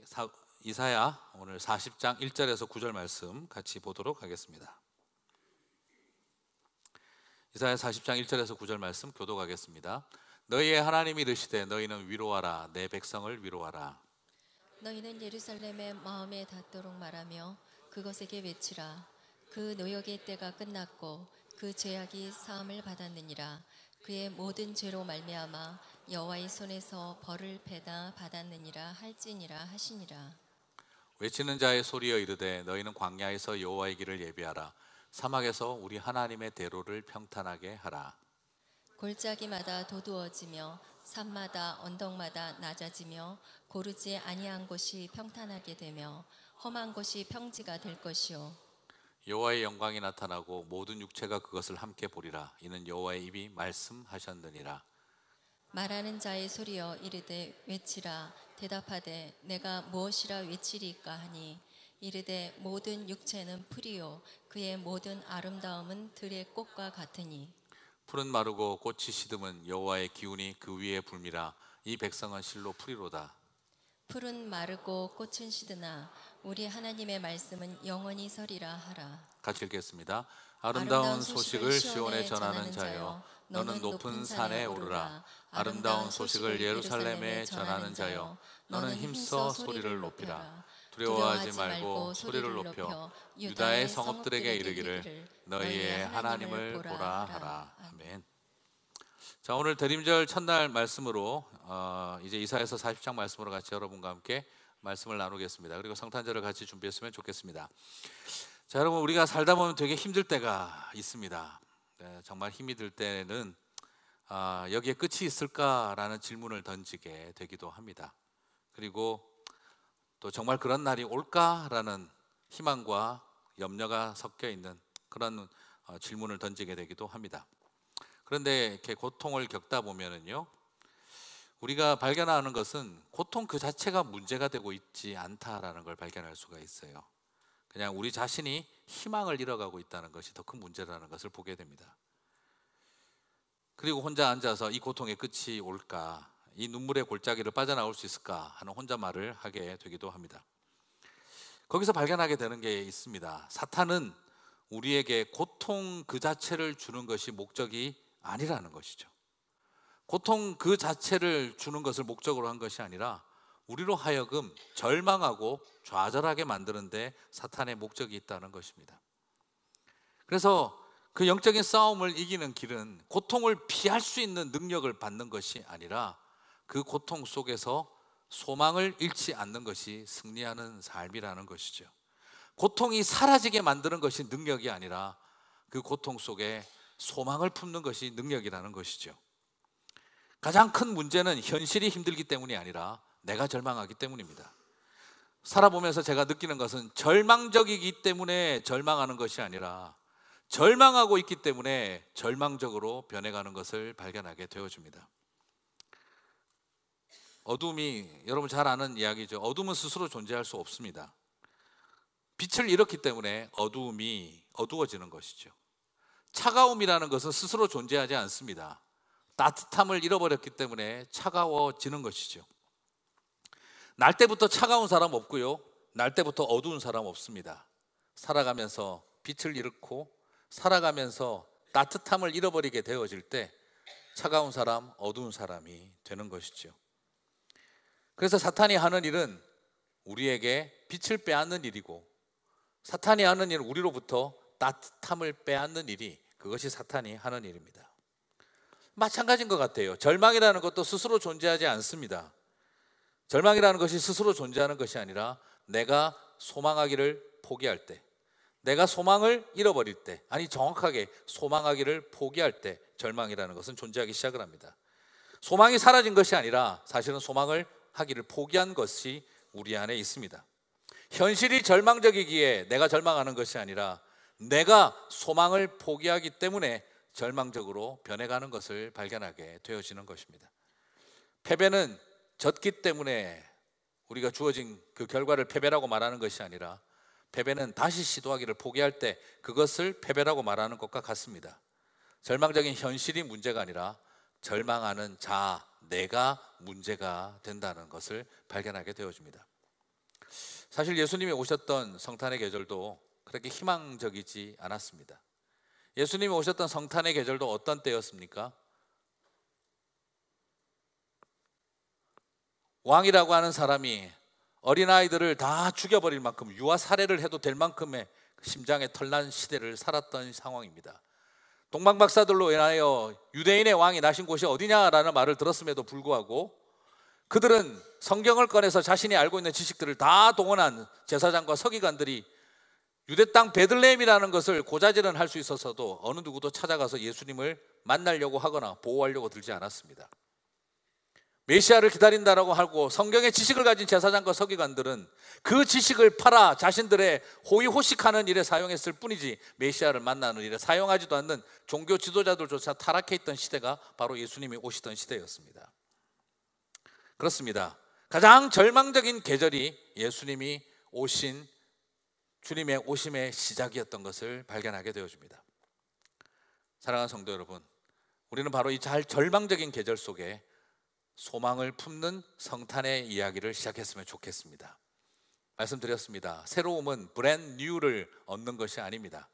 우 이사야 오늘 40장 1절에서 9절 말씀 같이 보도록 하겠습니다. 이사야 40장 1절에서 9절 말씀 교독하겠습니다. 너희의 하나님이 이시되 너희는 위로하라 내 백성을 위로하라. 너희는 예루살렘의 마음에 닿도록 말하며 그것에게 외치라. 그 노역의 때가 끝났고 그 죄악이 사함을 받았느니라. 그의 모든 죄로 말미암아 여호와의 손에서 벌을 배다 받았느니라 할지니라 하시니라 외치는 자의 소리여 이르되 너희는 광야에서 여호와의 길을 예비하라 사막에서 우리 하나님의 대로를 평탄하게 하라 골짜기마다 도두어지며 산마다 언덕마다 낮아지며 고르지 아니한 곳이 평탄하게 되며 험한 곳이 평지가 될 것이요 여호와의 영광이 나타나고 모든 육체가 그것을 함께 보리라 이는 여호와의 입이 말씀하셨느니라 말하는 자의 소리여 이르되 외치라 대답하되 내가 무엇이라 외치리까 하니 이르되 모든 육체는 풀이요 그의 모든 아름다움은 들의 꽃과 같으니 풀은 마르고 꽃이 시듬은 여호와의 기운이 그 위에 불미라 이 백성은 실로 풀이로다 풀은 마르고 꽃은 시드나 우리 하나님의 말씀은 영원히 서리라 하라 같이 읽겠습니다 아름다운, 아름다운 소식을 시온에 전하는 자여 너는 높은 산에 오르라. 아름다운 소식을 예루살렘에 전하는 자여, 너는 힘써 소리를 높이라. 두려워하지 말고 소리를 높여 유다의 성읍들에게 이르기를 너희의 하나님을 보라 하라. 아멘. 자 오늘 대림절 첫날 말씀으로 어, 이제 이사에서 40장 말씀으로 같이 여러분과 함께 말씀을 나누겠습니다. 그리고 성탄절을 같이 준비했으면 좋겠습니다. 자 여러분 우리가 살다 보면 되게 힘들 때가 있습니다. 네, 정말 힘이 들 때는 아, 여기에 끝이 있을까라는 질문을 던지게 되기도 합니다. 그리고 또 정말 그런 날이 올까라는 희망과 염려가 섞여 있는 그런 어, 질문을 던지게 되기도 합니다. 그런데 이렇게 고통을 겪다 보면은요, 우리가 발견하는 것은 고통 그 자체가 문제가 되고 있지 않다라는 걸 발견할 수가 있어요. 그냥 우리 자신이 희망을 잃어가고 있다는 것이 더 큰 문제라는 것을 보게 됩니다. 그리고 혼자 앉아서 이 고통의 끝이 올까, 이 눈물의 골짜기를 빠져나올 수 있을까 하는 혼잣말을 하게 되기도 합니다. 거기서 발견하게 되는 게 있습니다. 사탄은 우리에게 고통 그 자체를 주는 것이 목적이 아니라는 것이죠. 고통 그 자체를 주는 것을 목적으로 한 것이 아니라 우리로 하여금 절망하고 좌절하게 만드는데 사탄의 목적이 있다는 것입니다. 그래서 그 영적인 싸움을 이기는 길은 고통을 피할 수 있는 능력을 받는 것이 아니라 그 고통 속에서 소망을 잃지 않는 것이 승리하는 삶이라는 것이죠. 고통이 사라지게 만드는 것이 능력이 아니라 그 고통 속에 소망을 품는 것이 능력이라는 것이죠. 가장 큰 문제는 현실이 힘들기 때문이 아니라 내가 절망하기 때문입니다. 살아보면서 제가 느끼는 것은 절망적이기 때문에 절망하는 것이 아니라 절망하고 있기 때문에 절망적으로 변해가는 것을 발견하게 되어줍니다. 어둠이 여러분 잘 아는 이야기죠. 어둠은 스스로 존재할 수 없습니다. 빛을 잃었기 때문에 어두이 어두워지는 것이죠. 차가움이라는 것은 스스로 존재하지 않습니다. 따뜻함을 잃어버렸기 때문에 차가워지는 것이죠. 날 때부터 차가운 사람 없고요. 날 때부터 어두운 사람 없습니다. 살아가면서 빛을 잃고 살아가면서 따뜻함을 잃어버리게 되어질 때 차가운 사람, 어두운 사람이 되는 것이죠. 그래서 사탄이 하는 일은 우리에게 빛을 빼앗는 일이고 사탄이 하는 일은 우리로부터 따뜻함을 빼앗는 일이 그것이 사탄이 하는 일입니다. 마찬가지인 것 같아요. 절망이라는 것도 스스로 존재하지 않습니다. 절망이라는 것이 스스로 존재하는 것이 아니라 내가 소망하기를 포기할 때, 내가 소망을 잃어버릴 때, 아니 정확하게 소망하기를 포기할 때 절망이라는 것은 존재하기 시작을 합니다. 소망이 사라진 것이 아니라 사실은 소망을 하기를 포기한 것이 우리 안에 있습니다. 현실이 절망적이기에 내가 절망하는 것이 아니라 내가 소망을 포기하기 때문에 절망적으로 변해가는 것을 발견하게 되어지는 것입니다. 패배는 졌기 때문에 우리가 주어진 그 결과를 패배라고 말하는 것이 아니라 패배는 다시 시도하기를 포기할 때 그것을 패배라고 말하는 것과 같습니다. 절망적인 현실이 문제가 아니라 절망하는 자, 내가 문제가 된다는 것을 발견하게 되어집니다. 사실 예수님이 오셨던 성탄의 계절도 그렇게 희망적이지 않았습니다. 예수님이 오셨던 성탄의 계절도 어떤 때였습니까? 왕이라고 하는 사람이 어린아이들을 다 죽여버릴 만큼 유아 살해를 해도 될 만큼의 그 심장에 털난 시대를 살았던 상황입니다. 동방 박사들로 인하여 유대인의 왕이 나신 곳이 어디냐라는 말을 들었음에도 불구하고 그들은 성경을 꺼내서 자신이 알고 있는 지식들을 다 동원한 제사장과 서기관들이 유대 땅 베들레헴이라는 것을 고자질은 할 수 있어서도 어느 누구도 찾아가서 예수님을 만나려고 하거나 보호하려고 들지 않았습니다. 메시아를 기다린다라고 하고 성경의 지식을 가진 제사장과 서기관들은 그 지식을 팔아 자신들의 호의호식하는 일에 사용했을 뿐이지 메시아를 만나는 일에 사용하지도 않는 종교 지도자들조차 타락해 있던 시대가 바로 예수님이 오시던 시대였습니다. 그렇습니다. 가장 절망적인 계절이 예수님이 오신 주님의 오심의 시작이었던 것을 발견하게 되어집니다 사랑하는 성도 여러분, 우리는 바로 이 잘 절망적인 계절 속에 소망을 품는 성탄의 이야기를 시작했으면 좋겠습니다. 말씀드렸습니다. 새로움은 브랜 뉴를 얻는 것이 아닙니다.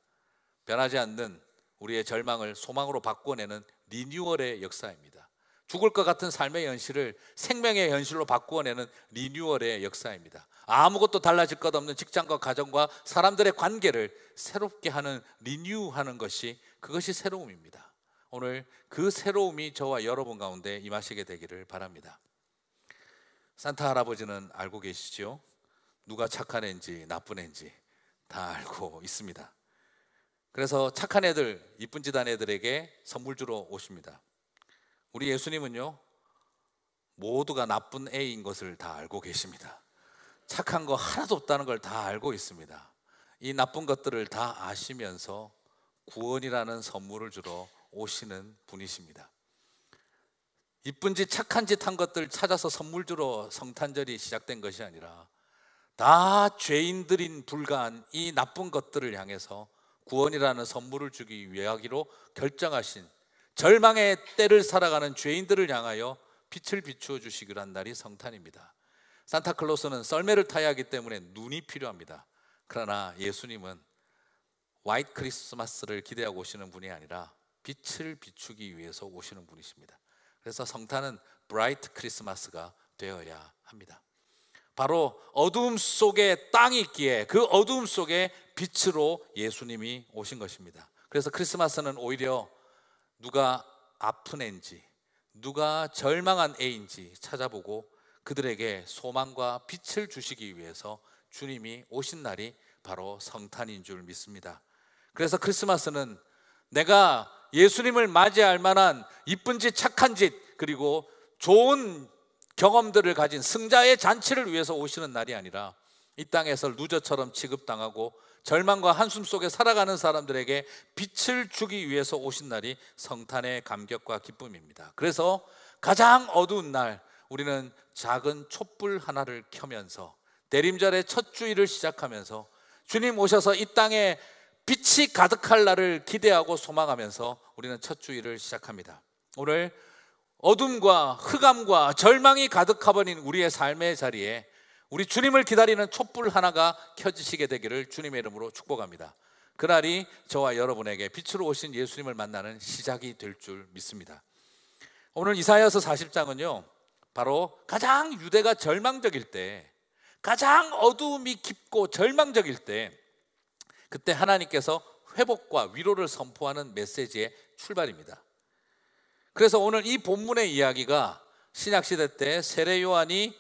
변하지 않는 우리의 절망을 소망으로 바꾸어내는 리뉴얼의 역사입니다. 죽을 것 같은 삶의 현실을 생명의 현실로 바꾸어내는 리뉴얼의 역사입니다. 아무것도 달라질 것 없는 직장과 가정과 사람들의 관계를 새롭게 하는 리뉴하는 것이 그것이 새로움입니다. 오늘 그 새로움이 저와 여러분 가운데 임하시게 되기를 바랍니다. 산타 할아버지는 알고 계시죠? 누가 착한 애인지 나쁜 애인지 다 알고 있습니다. 그래서 착한 애들, 이쁜 짓한 애들에게 선물 주러 오십니다. 우리 예수님은요, 모두가 나쁜 애인 것을 다 알고 계십니다. 착한 거 하나도 없다는 걸 다 알고 있습니다. 이 나쁜 것들을 다 아시면서 구원이라는 선물을 주러 오시는 분이십니다. 이쁜 짓, 착한 짓 한 것들 찾아서 선물 주러 성탄절이 시작된 것이 아니라 다 죄인들인 불가한 이 나쁜 것들을 향해서 구원이라는 선물을 주기 위하기로 결정하신 절망의 때를 살아가는 죄인들을 향하여 빛을 비추어 주시기로 날이 성탄입니다. 산타클로스는 썰매를 타야 하기 때문에 눈이 필요합니다. 그러나 예수님은 화이트 크리스마스를 기대하고 오시는 분이 아니라 빛을 비추기 위해서 오시는 분이십니다. 그래서 성탄은 브라이트 크리스마스가 되어야 합니다. 바로 어둠 속에 땅이 있기에 그 어둠 속에 빛으로 예수님이 오신 것입니다. 그래서 크리스마스는 오히려 누가 아픈 애인지 누가 절망한 애인지 찾아보고 그들에게 소망과 빛을 주시기 위해서 주님이 오신 날이 바로 성탄인 줄 믿습니다. 그래서 크리스마스는 내가 예수님을 맞이할 만한 이쁜 짓, 착한 짓, 그리고 좋은 경험들을 가진 승자의 잔치를 위해서 오시는 날이 아니라 이 땅에서 루저처럼 취급당하고 절망과 한숨 속에 살아가는 사람들에게 빛을 주기 위해서 오신 날이 성탄의 감격과 기쁨입니다. 그래서 가장 어두운 날 우리는 작은 촛불 하나를 켜면서 대림절의첫 주일을 시작하면서 주님 오셔서 이 땅에 빛이 가득할 날을 기대하고 소망하면서 우리는 첫 주일을 시작합니다. 오늘 어둠과 흑암과 절망이 가득하버린 우리의 삶의 자리에 우리 주님을 기다리는 촛불 하나가 켜지시게 되기를 주님의 이름으로 축복합니다. 그날이 저와 여러분에게 빛으로 오신 예수님을 만나는 시작이 될 줄 믿습니다. 오늘 이사야서 40장은요. 바로 가장 유대가 절망적일 때 가장 어두움이 깊고 절망적일 때 그때 하나님께서 회복과 위로를 선포하는 메시지의 출발입니다. 그래서 오늘 이 본문의 이야기가 신약시대 때 세례요한이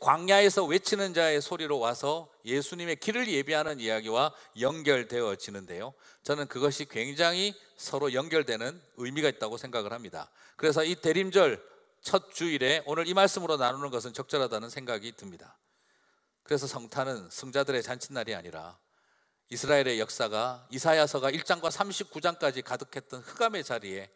광야에서 외치는 자의 소리로 와서 예수님의 길을 예비하는 이야기와 연결되어지는데요. 저는 그것이 굉장히 서로 연결되는 의미가 있다고 생각을 합니다. 그래서 이 대림절 첫 주일에 오늘 이 말씀으로 나누는 것은 적절하다는 생각이 듭니다. 그래서 성탄은 승자들의 잔칫날이 아니라 이스라엘의 역사가 이사야서가 1장과 39장까지 가득했던 흑암의 자리에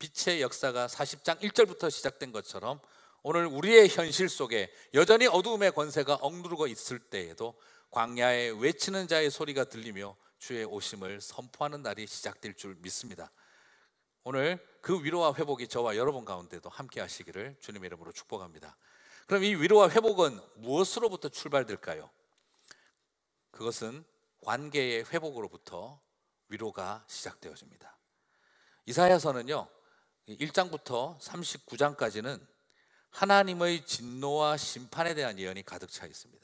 빛의 역사가 40장 1절부터 시작된 것처럼 오늘 우리의 현실 속에 여전히 어두움의 권세가 억누르고 있을 때에도 광야에 외치는 자의 소리가 들리며 주의 오심을 선포하는 날이 시작될 줄 믿습니다. 오늘 그 위로와 회복이 저와 여러분 가운데도 함께 하시기를 주님의 이름으로 축복합니다. 그럼 이 위로와 회복은 무엇으로부터 출발될까요? 그것은 관계의 회복으로부터 위로가 시작되어집니다. 이사야서는요. 1장부터 39장까지는 하나님의 진노와 심판에 대한 예언이 가득 차 있습니다.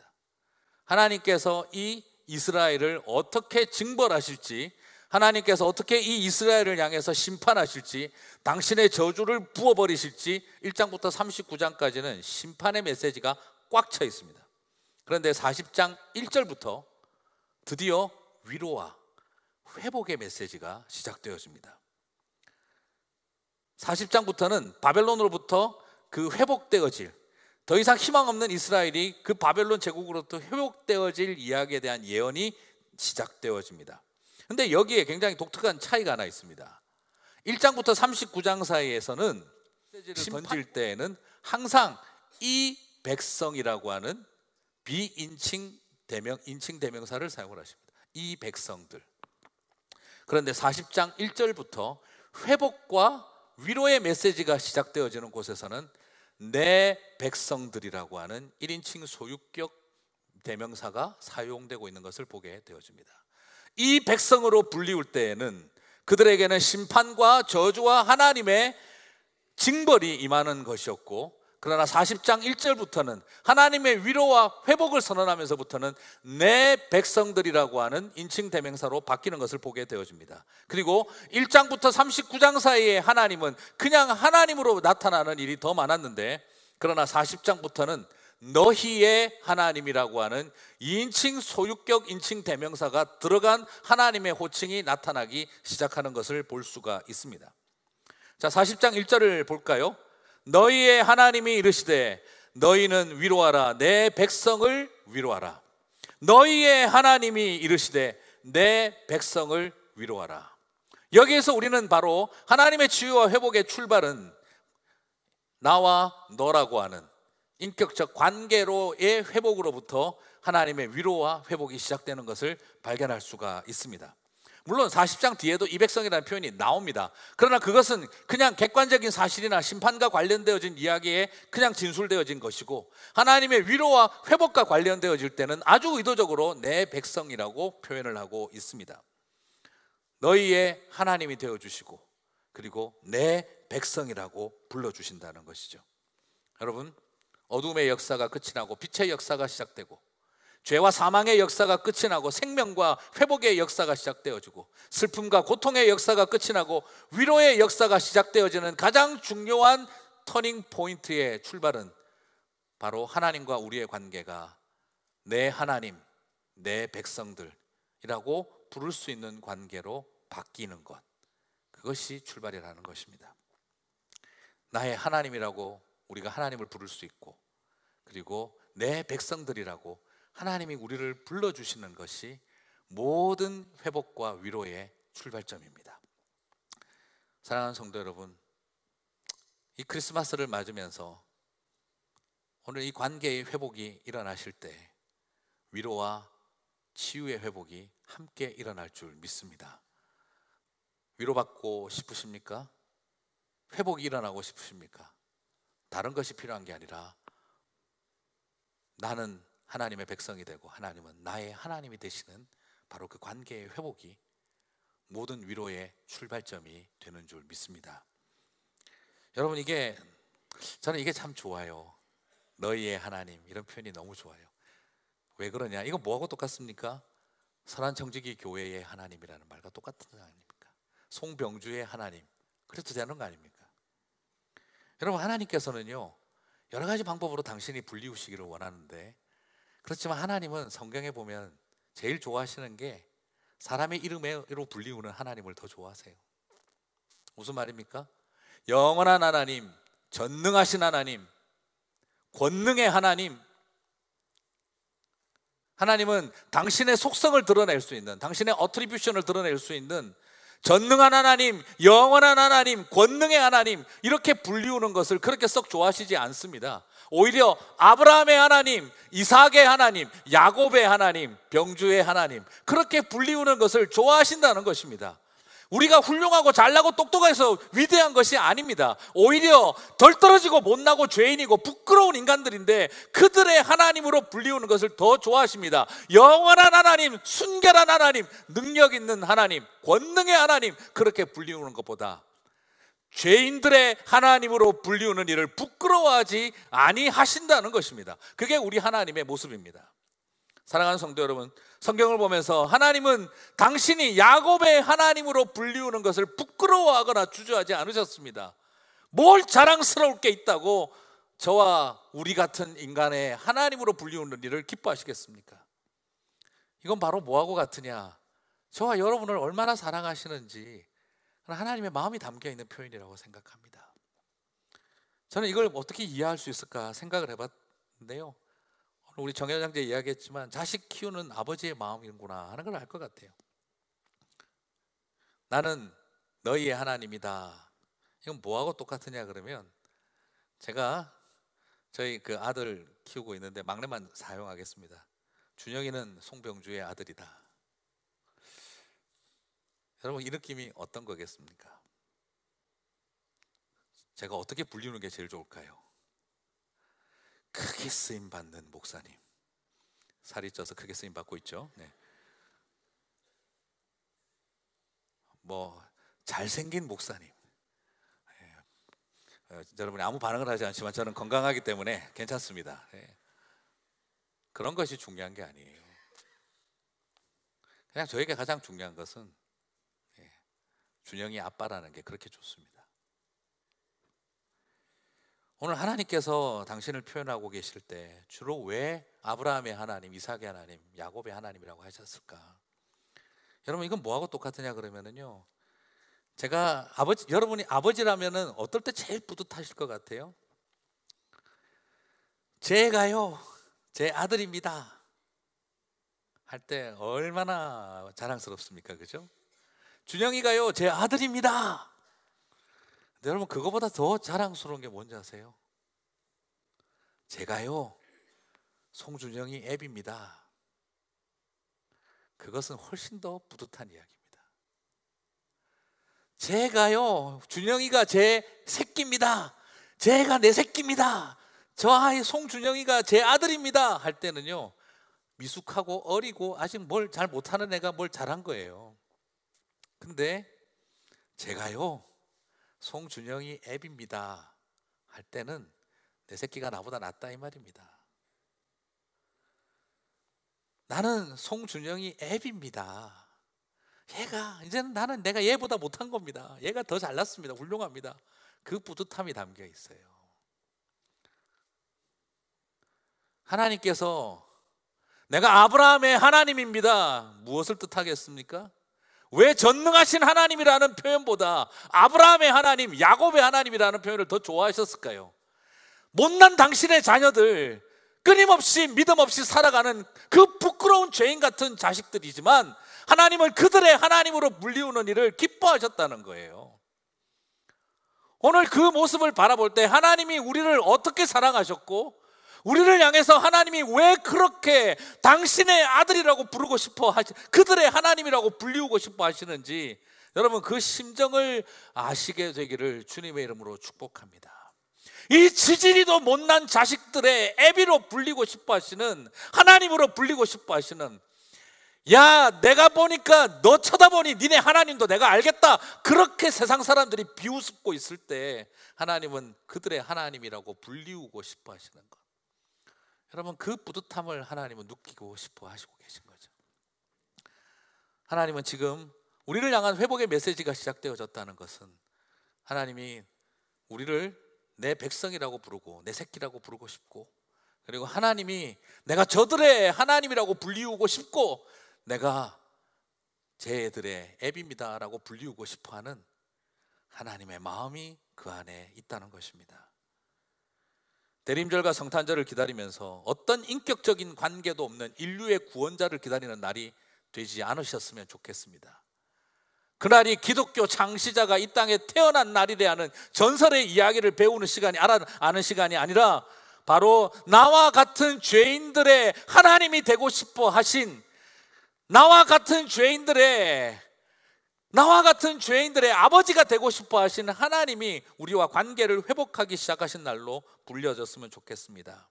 하나님께서 이 이스라엘을 어떻게 징벌하실지, 하나님께서 어떻게 이 이스라엘을 향해서 심판하실지, 당신의 저주를 부어버리실지, 1장부터 39장까지는 심판의 메시지가 꽉 차 있습니다. 그런데 40장 1절부터 드디어 위로와 회복의 메시지가 시작되어집니다. 40장부터는 바벨론으로부터 그 회복되어질 더 이상 희망 없는 이스라엘이 그 바벨론 제국으로부터 회복되어질 이야기에 대한 예언이 시작되어집니다. 근데 여기에 굉장히 독특한 차이가 하나 있습니다. 1장부터 39장 사이에서는 던질 때에는 항상 이 백성이라고 하는 비인칭 대명 인칭 대명사를 사용을 하십니다. 이 백성들. 그런데 40장 1절부터 회복과 위로의 메시지가 시작되어지는 곳에서는 내 백성들이라고 하는 1인칭 소유격 대명사가 사용되고 있는 것을 보게 되어집니다. 이 백성으로 불리울 때에는 그들에게는 심판과 저주와 하나님의 징벌이 임하는 것이었고 그러나 40장 1절부터는 하나님의 위로와 회복을 선언하면서부터는 내 백성들이라고 하는 인칭 대명사로 바뀌는 것을 보게 되어집니다. 그리고 1장부터 39장 사이에 하나님은 그냥 하나님으로 나타나는 일이 더 많았는데 그러나 40장부터는 너희의 하나님이라고 하는 인칭 소유격 인칭 대명사가 들어간 하나님의 호칭이 나타나기 시작하는 것을 볼 수가 있습니다. 자, 40장 1절을 볼까요? 너희의 하나님이 이르시되 너희는 위로하라 내 백성을 위로하라 너희의 하나님이 이르시되 내 백성을 위로하라 여기에서 우리는 바로 하나님의 치유와 회복의 출발은 나와 너라고 하는 인격적 관계로의 회복으로부터 하나님의 위로와 회복이 시작되는 것을 발견할 수가 있습니다. 물론 40장 뒤에도 이백성이라는 표현이 나옵니다. 그러나 그것은 그냥 객관적인 사실이나 심판과 관련되어진 이야기에 그냥 진술되어진 것이고 하나님의 위로와 회복과 관련되어질 때는 아주 의도적으로 내 백성이라고 표현을 하고 있습니다. 너희의 하나님이 되어 주시고 그리고 내 백성이라고 불러 주신다는 것이죠. 여러분, 어둠의 역사가 끝이 나고 빛의 역사가 시작되고 죄와 사망의 역사가 끝이 나고 생명과 회복의 역사가 시작되어지고 슬픔과 고통의 역사가 끝이 나고 위로의 역사가 시작되어지는 가장 중요한 터닝 포인트의 출발은 바로 하나님과 우리의 관계가 내 하나님, 내 백성들이라고 부를 수 있는 관계로 바뀌는 것. 그것이 출발이라는 것입니다. 나의 하나님이라고 우리가 하나님을 부를 수 있고 그리고 내 백성들이라고 하나님이 우리를 불러주시는 것이 모든 회복과 위로의 출발점입니다. 사랑하는 성도 여러분, 이 크리스마스를 맞으면서 오늘 이 관계의 회복이 일어나실 때 위로와 치유의 회복이 함께 일어날 줄 믿습니다. 위로받고 싶으십니까? 회복이 일어나고 싶으십니까? 다른 것이 필요한 게 아니라 나는 하나님의 백성이 되고 하나님은 나의 하나님이 되시는 바로 그 관계의 회복이 모든 위로의 출발점이 되는 줄 믿습니다. 여러분 이게 저는 이게 참 좋아요. 너희의 하나님 이런 표현이 너무 좋아요. 왜 그러냐? 이거 뭐하고 똑같습니까? 선한 청지기 교회의 하나님이라는 말과 똑같은 거 아닙니까? 송병주의 하나님 그래도 되는 거 아닙니까? 여러분 하나님께서는요 여러 가지 방법으로 당신이 불리우시기를 원하는데 그렇지만 하나님은 성경에 보면 제일 좋아하시는 게 사람의 이름으로 불리우는 하나님을 더 좋아하세요. 무슨 말입니까? 영원한 하나님, 전능하신 하나님, 권능의 하나님. 하나님은 당신의 속성을 드러낼 수 있는, 당신의 어트리뷰션을 드러낼 수 있는 전능한 하나님, 영원한 하나님, 권능의 하나님 이렇게 불리우는 것을 그렇게 썩 좋아하시지 않습니다. 오히려 아브라함의 하나님, 이삭의 하나님, 야곱의 하나님, 병주의 하나님 그렇게 불리우는 것을 좋아하신다는 것입니다. 우리가 훌륭하고 잘나고 똑똑해서 위대한 것이 아닙니다. 오히려 덜 떨어지고 못나고 죄인이고 부끄러운 인간들인데 그들의 하나님으로 불리우는 것을 더 좋아하십니다. 영원한 하나님, 순결한 하나님, 능력 있는 하나님, 권능의 하나님, 그렇게 불리우는 것보다 죄인들의 하나님으로 불리우는 일을 부끄러워하지 아니하신다는 것입니다. 그게 우리 하나님의 모습입니다. 사랑하는 성도 여러분, 성경을 보면서 하나님은 당신이 야곱의 하나님으로 불리우는 것을 부끄러워하거나 주저하지 않으셨습니다. 뭘 자랑스러울 게 있다고 저와 우리 같은 인간의 하나님으로 불리우는 일을 기뻐하시겠습니까? 이건 바로 뭐하고 같으냐? 저와 여러분을 얼마나 사랑하시는지 하나님의 마음이 담겨 있는 표현이라고 생각합니다. 저는 이걸 어떻게 이해할 수 있을까 생각을 해봤는데요. 우리 정현장제 이야기했지만 자식 키우는 아버지의 마음이구나 하는 걸 알 것 같아요. 나는 너희의 하나님이다. 이건 뭐하고 똑같으냐 그러면 제가 저희 그 아들 키우고 있는데 막내만 사용하겠습니다. 준영이는 송병주의 아들이다. 여러분 이 느낌이 어떤 거겠습니까? 제가 어떻게 불리는 게 제일 좋을까요? 크게 쓰임 받는 목사님. 살이 쪄서 크게 쓰임 받고 있죠. 네. 뭐 잘생긴 목사님. 예. 어, 여러분이 아무 반응을 하지 않지만 저는 건강하기 때문에 괜찮습니다. 예. 그런 것이 중요한 게 아니에요. 그냥 저에게 가장 중요한 것은 예. 준영이 아빠라는 게 그렇게 좋습니다. 오늘 하나님께서 당신을 표현하고 계실 때 주로 왜 아브라함의 하나님, 이삭의 하나님, 야곱의 하나님이라고 하셨을까? 여러분 이건 뭐하고 똑같으냐 그러면은요. 제가 아버지 여러분이 아버지라면은 어떨 때 제일 뿌듯하실 것 같아요? 제가요. 제 아들입니다. 할 때 얼마나 자랑스럽습니까? 그죠? 준영이가요. 제 아들입니다. 근데 여러분 그거보다 더 자랑스러운 게 뭔지 아세요? 제가요 송준영이 앱입니다. 그것은 훨씬 더 뿌듯한 이야기입니다. 제가요 준영이가 제 새끼입니다. 제가 내 새끼입니다. 저 아이 송준영이가 제 아들입니다. 할 때는요 미숙하고 어리고 아직 뭘 잘 못하는 애가 뭘 잘한 거예요. 근데 제가요 송준영이 앱입니다. 할 때는 내 새끼가 나보다 낫다 이 말입니다. 나는 송준영이 앱입니다. 얘가 이제는 나는 내가 얘보다 못한 겁니다. 얘가 더 잘났습니다. 훌륭합니다. 그 뿌듯함이 담겨 있어요. 하나님께서 내가 아브라함의 하나님입니다. 무엇을 뜻하겠습니까? 왜 전능하신 하나님이라는 표현보다 아브라함의 하나님, 야곱의 하나님이라는 표현을 더 좋아하셨을까요? 못난 당신의 자녀들, 끊임없이 믿음 없이 살아가는 그 부끄러운 죄인 같은 자식들이지만 하나님은 그들의 하나님으로 물리우는 일을 기뻐하셨다는 거예요. 오늘 그 모습을 바라볼 때 하나님이 우리를 어떻게 사랑하셨고 우리를 향해서 하나님이 왜 그렇게 당신의 아들이라고 부르고 싶어 하시, 그들의 하나님이라고 불리우고 싶어 하시는지 여러분 그 심정을 아시게 되기를 주님의 이름으로 축복합니다. 이 지질이도 못난 자식들의 애비로 불리고 싶어 하시는 하나님으로 불리고 싶어 하시는 야 내가 보니까 너 쳐다보니 니네 하나님도 내가 알겠다 그렇게 세상 사람들이 비웃고 있을 때 하나님은 그들의 하나님이라고 불리우고 싶어 하시는 것 여러분 그 뿌듯함을 하나님은 느끼고 싶어 하시고 계신 거죠. 하나님은 지금 우리를 향한 회복의 메시지가 시작되어졌다는 것은 하나님이 우리를 내 백성이라고 부르고 내 새끼라고 부르고 싶고 그리고 하나님이 내가 저들의 하나님이라고 불리우고 싶고 내가 제들의 앱입니다라고 불리우고 싶어하는 하나님의 마음이 그 안에 있다는 것입니다. 대림절과 성탄절을 기다리면서 어떤 인격적인 관계도 없는 인류의 구원자를 기다리는 날이 되지 않으셨으면 좋겠습니다. 그날이 기독교 창시자가 이 땅에 태어난 날이라는 전설의 이야기를 배우는 시간이 알아, 아는 시간이 아니라 바로 나와 같은 죄인들의 하나님이 되고 싶어 하신 나와 같은 죄인들의 나와 같은 죄인들의 아버지가 되고 싶어 하시는 하나님이 우리와 관계를 회복하기 시작하신 날로 불려졌으면 좋겠습니다.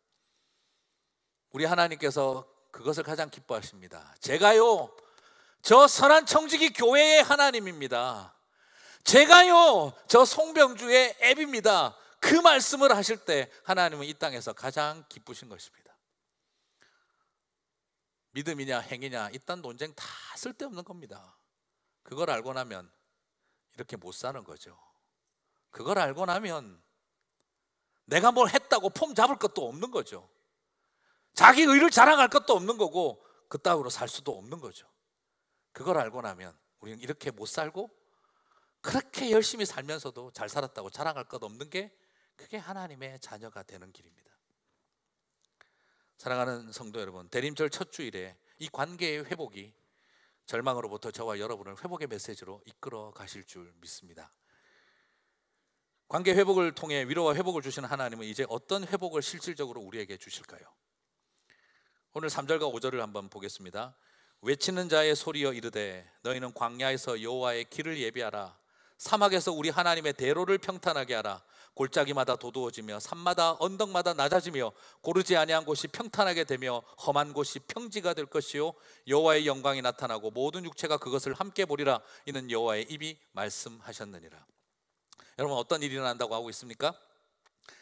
우리 하나님께서 그것을 가장 기뻐하십니다. 제가요, 저 선한 청지기 교회의 하나님입니다. 제가요, 저 송병주의 앱입니다. 그 말씀을 하실 때 하나님은 이 땅에서 가장 기쁘신 것입니다. 믿음이냐 행위냐 이딴 논쟁 다 쓸데없는 겁니다. 그걸 알고 나면 이렇게 못 사는 거죠. 그걸 알고 나면 내가 뭘 했다고 폼 잡을 것도 없는 거죠. 자기 의를 자랑할 것도 없는 거고 그따위로 살 수도 없는 거죠. 그걸 알고 나면 우리는 이렇게 못 살고 그렇게 열심히 살면서도 잘 살았다고 자랑할 것 없는 게 그게 하나님의 자녀가 되는 길입니다. 사랑하는 성도 여러분, 대림절 첫 주일에 이 관계의 회복이 절망으로부터 저와 여러분을 회복의 메시지로 이끌어 가실 줄 믿습니다. 관계 회복을 통해 위로와 회복을 주시는 하나님은 이제 어떤 회복을 실질적으로 우리에게 주실까요? 오늘 3절과 5절을 한번 보겠습니다. 외치는 자의 소리여 이르되 너희는 광야에서 여호와의 길을 예비하라 사막에서 우리 하나님의 대로를 평탄하게 하라 골짜기마다 도두어지며 산마다 언덕마다 낮아지며 고르지 아니한 곳이 평탄하게 되며 험한 곳이 평지가 될 것이요 여호와의 영광이 나타나고 모든 육체가 그것을 함께 보리라 이는 여호와의 입이 말씀하셨느니라. 여러분 어떤 일이 일어난다고 하고 있습니까?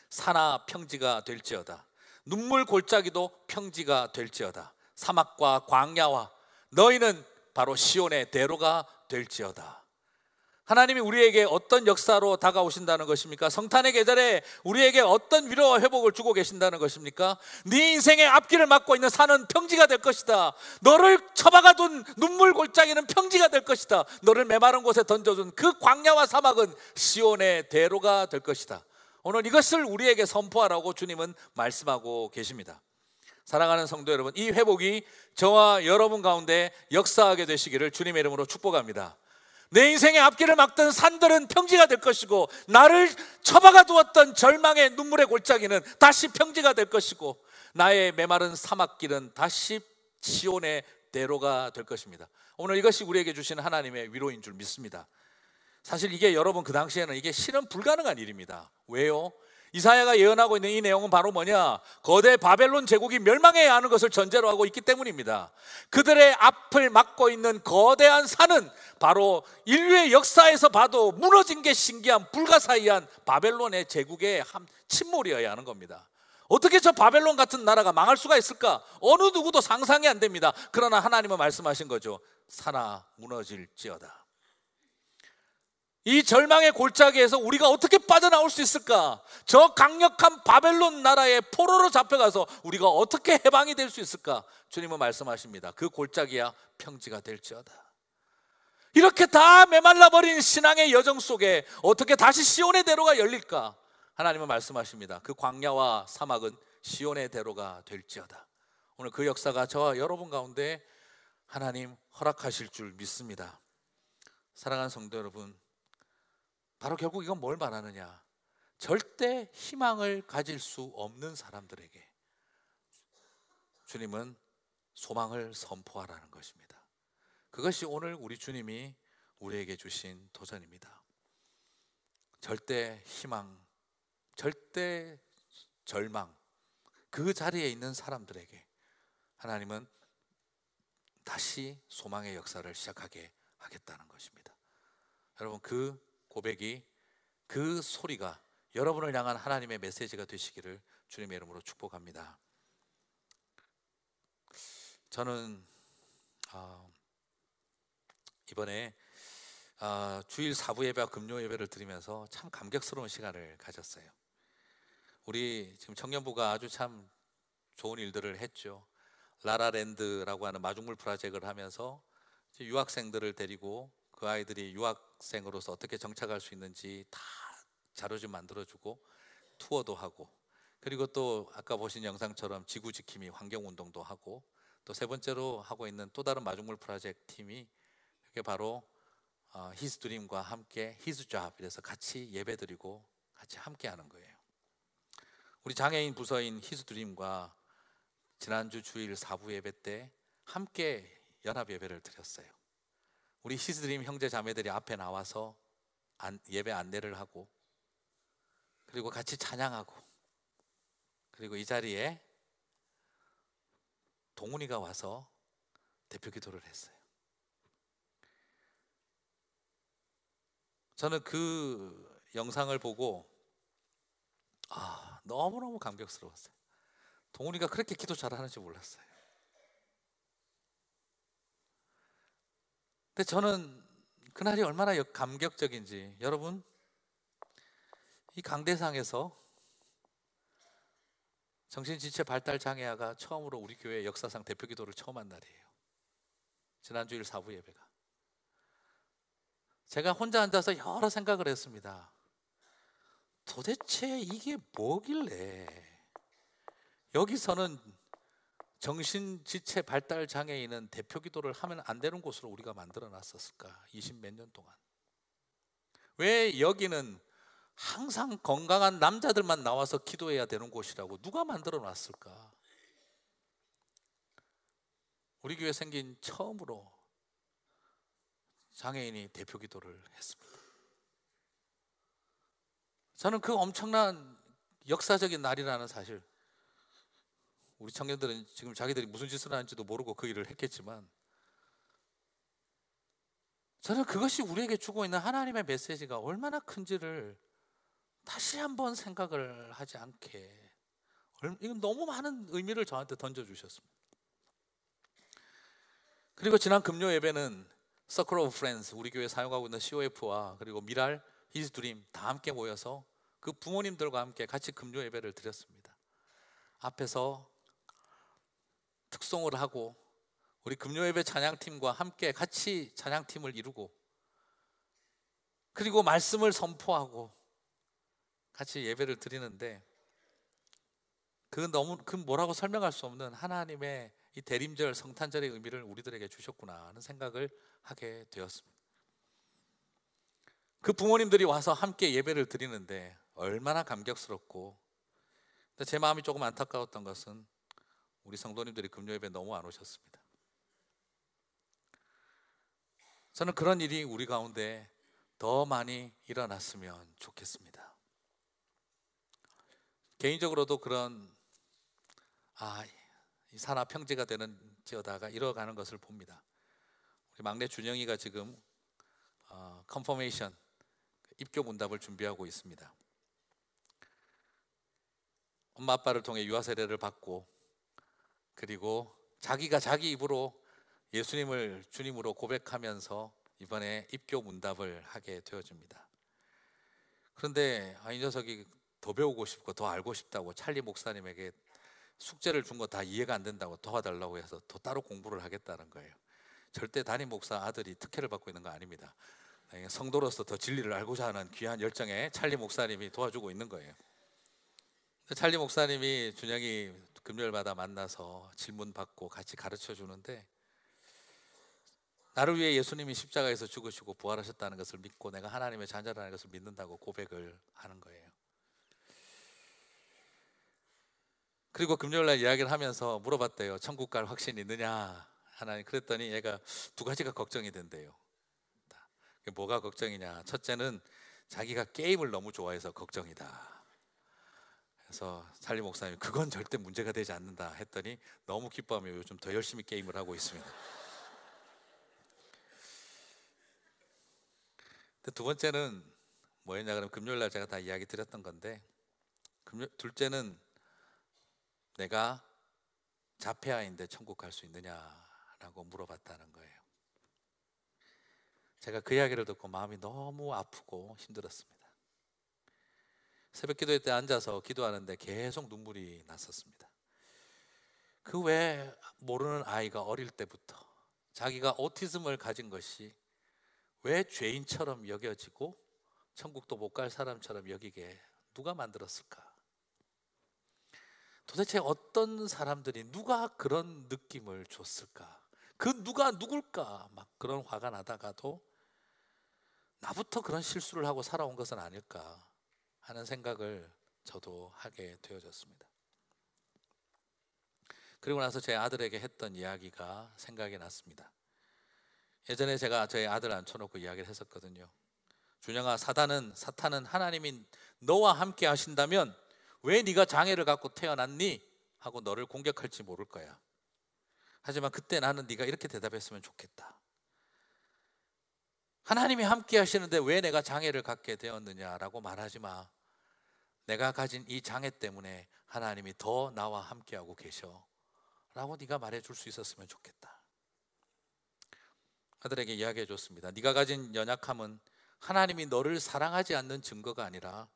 산하 평지가 될지어다. 눈물 골짜기도 평지가 될지어다. 사막과 광야와 너희는 바로 시온의 대로가 될지어다. 하나님이 우리에게 어떤 역사로 다가오신다는 것입니까? 성탄의 계절에 우리에게 어떤 위로와 회복을 주고 계신다는 것입니까? 네 인생의 앞길을 막고 있는 산은 평지가 될 것이다. 너를 처박아둔 눈물 골짜기는 평지가 될 것이다. 너를 메마른 곳에 던져둔 그 광야와 사막은 시온의 대로가 될 것이다. 오늘 이것을 우리에게 선포하라고 주님은 말씀하고 계십니다. 사랑하는 성도 여러분, 이 회복이 저와 여러분 가운데 역사하게 되시기를 주님의 이름으로 축복합니다. 내 인생의 앞길을 막던 산들은 평지가 될 것이고 나를 처박아 두었던 절망의 눈물의 골짜기는 다시 평지가 될 것이고 나의 메마른 사막길은 다시 지온의 대로가 될 것입니다. 오늘 이것이 우리에게 주시 하나님의 위로인 줄 믿습니다. 사실 이게 여러분 그 당시에는 이게 실은 불가능한 일입니다. 왜요? 이사야가 예언하고 있는 이 내용은 바로 뭐냐? 거대 바벨론 제국이 멸망해야 하는 것을 전제로 하고 있기 때문입니다. 그들의 앞을 막고 있는 거대한 산은 바로 인류의 역사에서 봐도 무너진 게 신기한 불가사의한 바벨론의 제국의 침몰이어야 하는 겁니다. 어떻게 저 바벨론 같은 나라가 망할 수가 있을까? 어느 누구도 상상이 안 됩니다. 그러나 하나님은 말씀하신 거죠. 산하 무너질지어다. 이 절망의 골짜기에서 우리가 어떻게 빠져나올 수 있을까? 저 강력한 바벨론 나라의 포로로 잡혀가서 우리가 어떻게 해방이 될 수 있을까? 주님은 말씀하십니다. 그 골짜기야 평지가 될지어다. 이렇게 다 메말라버린 신앙의 여정 속에 어떻게 다시 시온의 대로가 열릴까? 하나님은 말씀하십니다. 그 광야와 사막은 시온의 대로가 될지어다. 오늘 그 역사가 저와 여러분 가운데 하나님 허락하실 줄 믿습니다. 사랑하는 성도 여러분, 바로 결국 이건 뭘 말하느냐? 절대 희망을 가질 수 없는 사람들에게 주님은 소망을 선포하라는 것입니다. 그것이 오늘 우리 주님이 우리에게 주신 도전입니다. 절대 희망, 절대 절망, 그 자리에 있는 사람들에게 하나님은 다시 소망의 역사를 시작하게 하겠다는 것입니다. 여러분, 그 고백이 그 소리가 여러분을 향한 하나님의 메시지가 되시기를 주님의 이름으로 축복합니다. 저는 어, 이번에 어, 주일 사부 예배와 금요 예배를 드리면서 참 감격스러운 시간을 가졌어요. 우리 지금 청년부가 아주 참 좋은 일들을 했죠. 라라랜드라고 하는 마중물 프로젝트를 하면서 유학생들을 데리고 그 아이들이 유학 학생으로서 어떻게 정착할 수 있는지 다 자료 좀 만들어주고 투어도 하고 그리고 또 아까 보신 영상처럼 지구 지킴이 환경 운동도 하고 또 세 번째로 하고 있는 또 다른 마중물 프로젝트 팀이 그게 바로 어, 히스드림과 함께 히스잡 이래서 같이 예배드리고 같이 함께 하는 거예요. 우리 장애인 부서인 히스드림과 지난주 주일 사부 예배 때 함께 연합 예배를 드렸어요. 우리 시스드림 형제 자매들이 앞에 나와서 예배 안내를 하고 그리고 같이 찬양하고 그리고 이 자리에 동훈이가 와서 대표 기도를 했어요. 저는 그 영상을 보고 아, 너무너무 감격스러웠어요. 동훈이가 그렇게 기도 잘하는지 몰랐어요. 근데 저는 그날이 얼마나 감격적인지 여러분 이 강대상에서 정신지체 발달 장애아가 처음으로 우리 교회 역사상 대표 기도를 처음 한 날이에요. 지난 주일 사부 예배가. 제가 혼자 앉아서 여러 생각을 했습니다. 도대체 이게 뭐길래 여기서는 정신지체 발달 장애인은 대표 기도를 하면 안 되는 곳으로 우리가 만들어 놨었을까? 20 몇 년 동안. 왜 여기는 항상 건강한 남자들만 나와서 기도해야 되는 곳이라고 누가 만들어 놨을까? 우리 교회 생긴 처음으로 장애인이 대표 기도를 했습니다. 저는 그 엄청난 역사적인 날이라는 사실 우리 청년들은 지금 자기들이 무슨 짓을 하는지도 모르고 그 일을 했겠지만 저는 그것이 우리에게 주고 있는 하나님의 메시지가 얼마나 큰지를 다시 한번 생각을 하지 않게 이건 너무 많은 의미를 저한테 던져주셨습니다. 그리고 지난 금요 예배는 서클 오브 프렌즈 우리 교회 사용하고 있는 COF와 그리고 미랄 히즈드림 다 함께 모여서 그 부모님들과 함께 같이 금요 예배를 드렸습니다. 앞에서 특송을 하고 우리 금요예배 찬양팀과 함께 같이 찬양팀을 이루고 그리고 말씀을 선포하고 같이 예배를 드리는데 그 너무 그 뭐라고 설명할 수 없는 하나님의 이 대림절 성탄절의 의미를 우리들에게 주셨구나 하는 생각을 하게 되었습니다. 그 부모님들이 와서 함께 예배를 드리는데 얼마나 감격스럽고 제 마음이 조금 안타까웠던 것은 우리 성도님들이 금요 예배 너무 안 오셨습니다. 저는 그런 일이 우리 가운데 더 많이 일어났으면 좋겠습니다. 개인적으로도 그런 아, 이 산하 평지가 되는 지어다가 이뤄가는 것을 봅니다. 우리 막내 준영이가 지금 어, 컨퍼메이션 입교 문답을 준비하고 있습니다. 엄마 아빠를 통해 유아 세례를 받고 그리고 자기가 자기 입으로 예수님을 주님으로 고백하면서 이번에 입교 문답을 하게 되어집니다. 그런데 아, 이 녀석이 더 배우고 싶고 더 알고 싶다고 찰리 목사님에게 숙제를 준 거 다 이해가 안 된다고 도와달라고 해서 더 따로 공부를 하겠다는 거예요. 절대 담임 목사 아들이 특혜를 받고 있는 거 아닙니다. 예, 성도로서 더 진리를 알고자 하는 귀한 열정에 찰리 목사님이 도와주고 있는 거예요. 그 찰리 목사님이 준영이 금요일마다 만나서 질문 받고 같이 가르쳐 주는데 나를 위해 예수님이 십자가에서 죽으시고 부활하셨다는 것을 믿고 내가 하나님의 자녀라는 것을 믿는다고 고백을 하는 거예요. 그리고 금요일 날 이야기를 하면서 물어봤대요. 천국 갈 확신이 있느냐? 하나님 그랬더니 얘가 두 가지가 걱정이 된대요. 뭐가 걱정이냐? 첫째는 자기가 게임을 너무 좋아해서 걱정이다. 그래서 살리 목사님 그건 절대 문제가 되지 않는다 했더니 너무 기뻐하며 요즘 더 열심히 게임을 하고 있습니다. 두 번째는 뭐였냐 그러면 금요일 날 제가 다 이야기 드렸던 건데 금요, 둘째는 내가 자폐아인데 천국 갈 수 있느냐라고 물어봤다는 거예요. 제가 그 이야기를 듣고 마음이 너무 아프고 힘들었습니다. 새벽 기도회 때 앉아서 기도하는데 계속 눈물이 났었습니다. 그 외 모르는 아이가 어릴 때부터 자기가 오티즘을 가진 것이 왜 죄인처럼 여겨지고 천국도 못 갈 사람처럼 여기게 누가 만들었을까? 도대체 어떤 사람들이 누가 그런 느낌을 줬을까? 그 누가 누굴까? 막 그런 화가 나다가도 나부터 그런 실수를 하고 살아온 것은 아닐까? 하는 생각을 저도 하게 되어졌습니다. 그리고 나서 제 아들에게 했던 이야기가 생각이 났습니다. 예전에 제가 저희 아들 앉혀놓고 이야기를 했었거든요. 준영아, 사단은 사탄은 하나님인 너와 함께 하신다면 왜 네가 장애를 갖고 태어났니? 하고 너를 공격할지 모를 거야. 하지만 그때 나는 네가 이렇게 대답했으면 좋겠다. 하나님이 함께 하시는데 왜 내가 장애를 갖게 되었느냐라고 말하지 마. 내가 가진 이 장애 때문에 하나님이 더 나와 함께하고 계셔. 라고 네가 말해줄 수 있었으면 좋겠다. 아들에게 이야기해 줬습니다. 네가 가진 연약함은 하나님이 너를 사랑하지 않는 증거가 아니라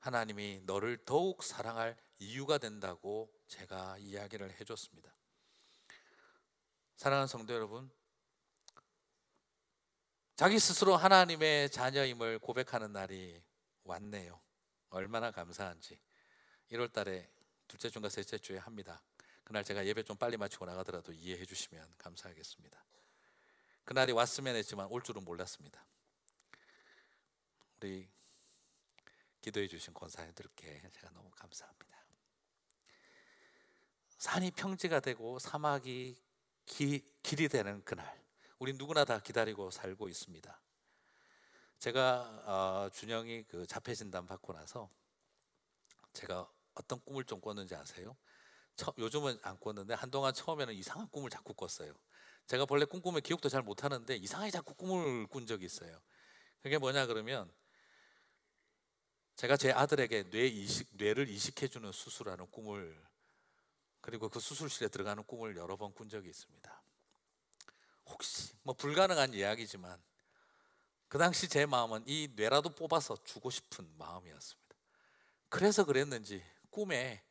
하나님이 너를 더욱 사랑할 이유가 된다고 제가 이야기를 해줬습니다. 사랑하는 성도 여러분, 자기 스스로 하나님의 자녀임을 고백하는 날이 왔네요. 얼마나 감사한지 1월 달에 둘째 주인가 셋째 주에 합니다. 그날 제가 예배 좀 빨리 마치고 나가더라도 이해해 주시면 감사하겠습니다. 그날이 왔으면 했지만 올 줄은 몰랐습니다. 우리 기도해 주신 권사님들께 제가 너무 감사합니다. 산이 평지가 되고 사막이 기, 길이 되는 그날 우리 누구나 다 기다리고 살고 있습니다. 제가 어, 준영이 그 자폐 진단 받고 나서 제가 어떤 꿈을 좀 꿨는지 아세요? 처, 요즘은 안 꿨는데 한동안 처음에는 이상한 꿈을 자꾸 꿨어요. 제가 본래 꿈꾸면 기억도 잘 못하는데 이상하게 자꾸 꿈을 꾼 적이 있어요. 그게 뭐냐 그러면 제가 제 아들에게 뇌 이식, 뇌를 이식해주는 수술하는 꿈을 그리고 그 수술실에 들어가는 꿈을 여러 번 꾼 적이 있습니다. 혹시 뭐 불가능한 이야기지만 그 당시 제 마음은 이 뇌라도 뽑아서 주고 싶은 마음이었습니다. 그래서 그랬는지 꿈에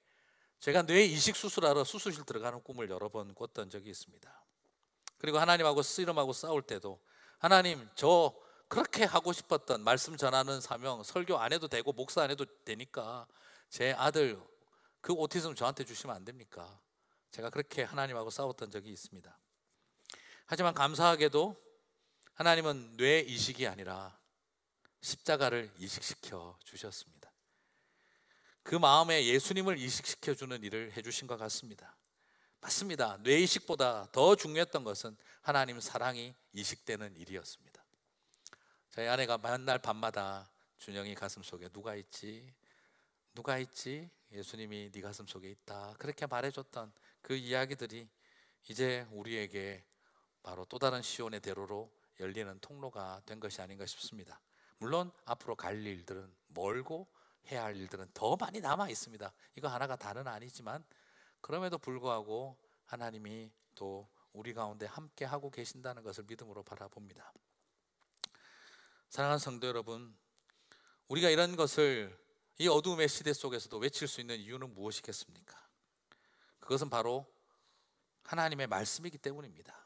제가 뇌 이식 수술하러 수술실 들어가는 꿈을 여러 번 꿨던 적이 있습니다. 그리고 하나님하고 씨름하고 싸울 때도 하나님 저 그렇게 하고 싶었던 말씀 전하는 사명 설교 안 해도 되고 목사 안 해도 되니까 제 아들 그 오티즘 저한테 주시면 안 됩니까? 제가 그렇게 하나님하고 싸웠던 적이 있습니다. 하지만 감사하게도 하나님은 뇌 이식이 아니라 십자가를 이식시켜 주셨습니다. 그 마음에 예수님을 이식시켜 주는 일을 해 주신 것 같습니다. 맞습니다. 뇌 이식보다 더 중요했던 것은 하나님 사랑이 이식되는 일이었습니다. 저희 아내가 맨날 밤마다 준영이 가슴 속에 누가 있지? 누가 있지? 예수님이 네 가슴 속에 있다. 그렇게 말해줬던 그 이야기들이 이제 우리에게 바로 또 다른 시온의 대로로 열리는 통로가 된 것이 아닌가 싶습니다. 물론 앞으로 갈 일들은 멀고 해야 할 일들은 더 많이 남아 있습니다. 이거 하나가 다는 아니지만 그럼에도 불구하고 하나님이 또 우리 가운데 함께 하고 계신다는 것을 믿음으로 바라봅니다. 사랑하는 성도 여러분, 우리가 이런 것을 이 어두움의 시대 속에서도 외칠 수 있는 이유는 무엇이겠습니까? 그것은 바로 하나님의 말씀이기 때문입니다.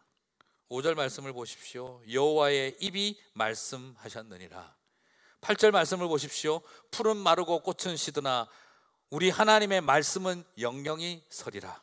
5절 말씀을 보십시오. 여호와의 입이 말씀하셨느니라. 8절 말씀을 보십시오. 풀은 마르고 꽃은 시드나 우리 하나님의 말씀은 영영이 서리라.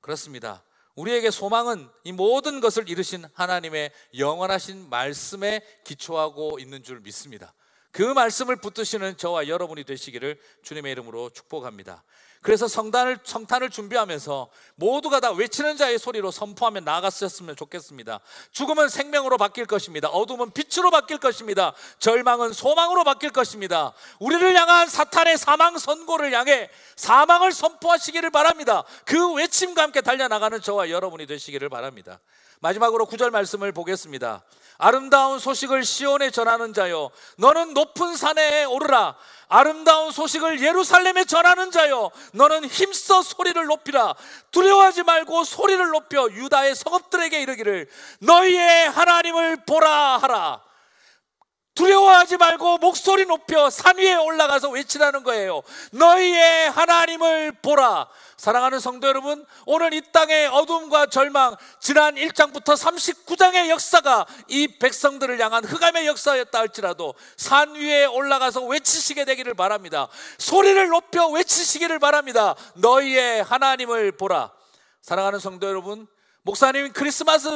그렇습니다. 우리에게 소망은 이 모든 것을 이루신 하나님의 영원하신 말씀에 기초하고 있는 줄 믿습니다. 그 말씀을 붙드시는 저와 여러분이 되시기를 주님의 이름으로 축복합니다. 그래서 성단을, 성탄을 준비하면서 모두가 다 외치는 자의 소리로 선포하며 나아갔었으면 좋겠습니다. 죽음은 생명으로 바뀔 것입니다. 어둠은 빛으로 바뀔 것입니다. 절망은 소망으로 바뀔 것입니다. 우리를 향한 사탄의 사망 선고를 향해 사망을 선포하시기를 바랍니다. 그 외침과 함께 달려나가는 저와 여러분이 되시기를 바랍니다. 마지막으로 구절 말씀을 보겠습니다. 아름다운 소식을 시온에 전하는 자여 너는 높은 산에 오르라 아름다운 소식을 예루살렘에 전하는 자여 너는 힘써 소리를 높이라 두려워하지 말고 소리를 높여 유다의 성읍들에게 이르기를 너희의 하나님을 보라 하라 두려워하지 말고 목소리 높여 산 위에 올라가서 외치라는 거예요. 너희의 하나님을 보라. 사랑하는 성도 여러분, 오늘 이 땅의 어둠과 절망, 지난 1장부터 39장의 역사가 이 백성들을 향한 흑암의 역사였다 할지라도 산 위에 올라가서 외치시게 되기를 바랍니다. 소리를 높여 외치시기를 바랍니다. 너희의 하나님을 보라. 사랑하는 성도 여러분, 목사님 크리스마스,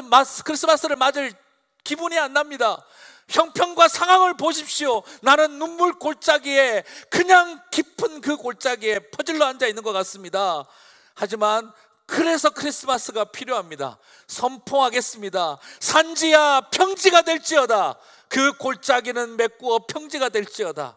크리스마스를 맞을 기분이 안 납니다. 형편과 상황을 보십시오. 나는 눈물 골짜기에 그냥 깊은 그 골짜기에 퍼질러 앉아 있는 것 같습니다. 하지만 그래서 크리스마스가 필요합니다. 선포하겠습니다. 산지야 평지가 될지어다. 그 골짜기는 메꾸어 평지가 될지어다.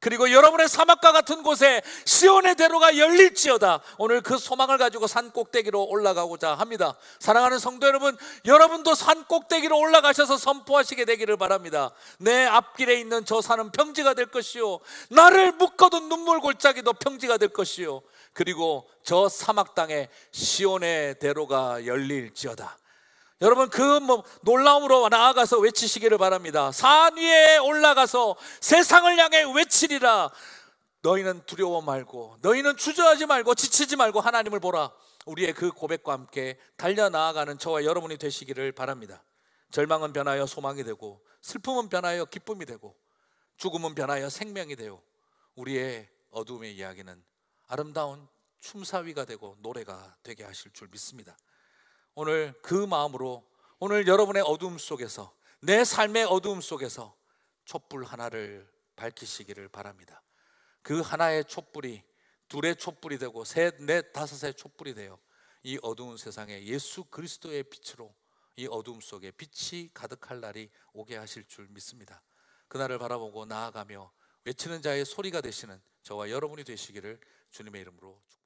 그리고 여러분의 사막과 같은 곳에 시온의 대로가 열릴지어다. 오늘 그 소망을 가지고 산 꼭대기로 올라가고자 합니다. 사랑하는 성도 여러분, 여러분도 산 꼭대기로 올라가셔서 선포하시게 되기를 바랍니다. 내 앞길에 있는 저 산은 평지가 될 것이요. 나를 묶어둔 눈물 골짜기도 평지가 될 것이요. 그리고 저 사막 땅에 시온의 대로가 열릴지어다. 여러분 그 뭐 놀라움으로 나아가서 외치시기를 바랍니다. 산 위에 올라가서 세상을 향해 외치리라. 너희는 두려워 말고 너희는 주저하지 말고 지치지 말고 하나님을 보라. 우리의 그 고백과 함께 달려 나아가는 저와 여러분이 되시기를 바랍니다. 절망은 변하여 소망이 되고 슬픔은 변하여 기쁨이 되고 죽음은 변하여 생명이 되요. 우리의 어둠의 이야기는 아름다운 춤사위가 되고 노래가 되게 하실 줄 믿습니다. 오늘 그 마음으로 오늘 여러분의 어둠 속에서 내 삶의 어둠 속에서 촛불 하나를 밝히시기를 바랍니다. 그 하나의 촛불이 둘의 촛불이 되고 셋, 넷, 다섯의 촛불이 되어 이 어두운 세상에 예수 그리스도의 빛으로 이 어둠 속에 빛이 가득할 날이 오게 하실 줄 믿습니다. 그날을 바라보고 나아가며 외치는 자의 소리가 되시는 저와 여러분이 되시기를 주님의 이름으로 축